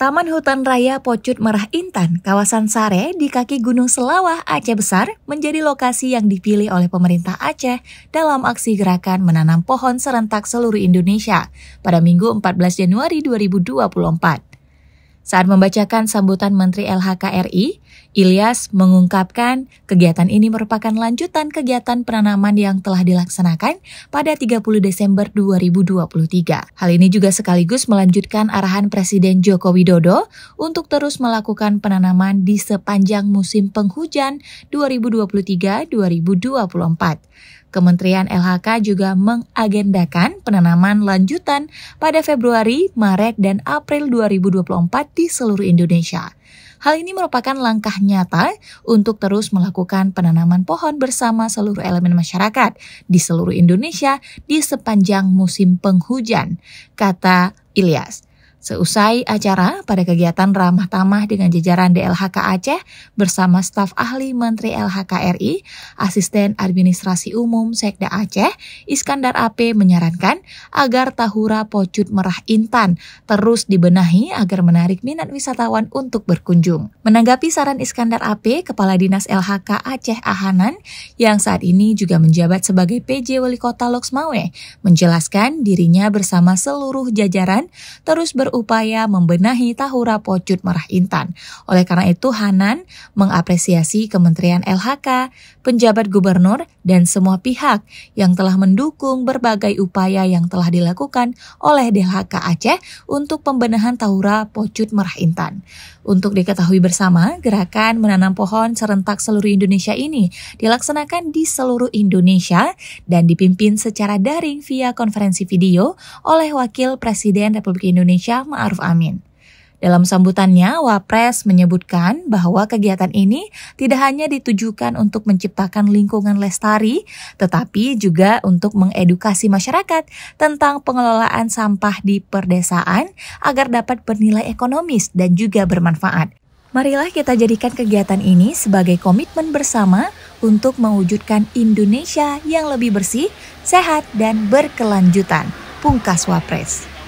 Taman Hutan Raya Pocut Merah Intan, kawasan Sare di kaki Gunung Selawah Aceh Besar menjadi lokasi yang dipilih oleh pemerintah Aceh dalam aksi gerakan menanam pohon serentak seluruh Indonesia pada Minggu 14 Januari 2024. Saat membacakan sambutan Menteri LHK RI, Ilyas mengungkapkan kegiatan ini merupakan lanjutan kegiatan penanaman yang telah dilaksanakan pada 30 Desember 2023. Hal ini juga sekaligus melanjutkan arahan Presiden Joko Widodo untuk terus melakukan penanaman di sepanjang musim penghujan 2023-2024. Kementerian LHK juga mengagendakan penanaman lanjutan pada Februari, Maret, dan April 2024 di seluruh Indonesia. Hal ini merupakan langkah nyata untuk terus melakukan penanaman pohon bersama seluruh elemen masyarakat di seluruh Indonesia di sepanjang musim penghujan, kata Ilyas. Seusai acara pada kegiatan ramah tamah dengan jajaran DLHK Aceh bersama staf ahli Menteri LHK RI, Asisten Administrasi Umum Sekda Aceh, Iskandar AP menyarankan agar Tahura Pocut Merah Intan terus dibenahi agar menarik minat wisatawan untuk berkunjung. Menanggapi saran Iskandar AP, Kepala Dinas LHK Aceh Ahanan yang saat ini juga menjabat sebagai PJ Wali Kota Loksmawe, menjelaskan dirinya bersama seluruh jajaran terus ber berupaya membenahi tahura pocut merah intan. Oleh karena itu, Hanan mengapresiasi Kementerian LHK, penjabat gubernur, dan semua pihak yang telah mendukung berbagai upaya yang telah dilakukan oleh DLHK Aceh untuk pembenahan tahura pocut merah intan. Untuk diketahui bersama, gerakan menanam pohon serentak seluruh Indonesia ini dilaksanakan di seluruh Indonesia dan dipimpin secara daring via konferensi video oleh Wakil Presiden Republik Indonesia Ma'ruf Amin. Dalam sambutannya, Wapres menyebutkan bahwa kegiatan ini tidak hanya ditujukan untuk menciptakan lingkungan lestari, tetapi juga untuk mengedukasi masyarakat tentang pengelolaan sampah di perdesaan agar dapat bernilai ekonomis dan juga bermanfaat. Marilah kita jadikan kegiatan ini sebagai komitmen bersama untuk mewujudkan Indonesia yang lebih bersih, sehat, dan berkelanjutan. Pungkas Wapres.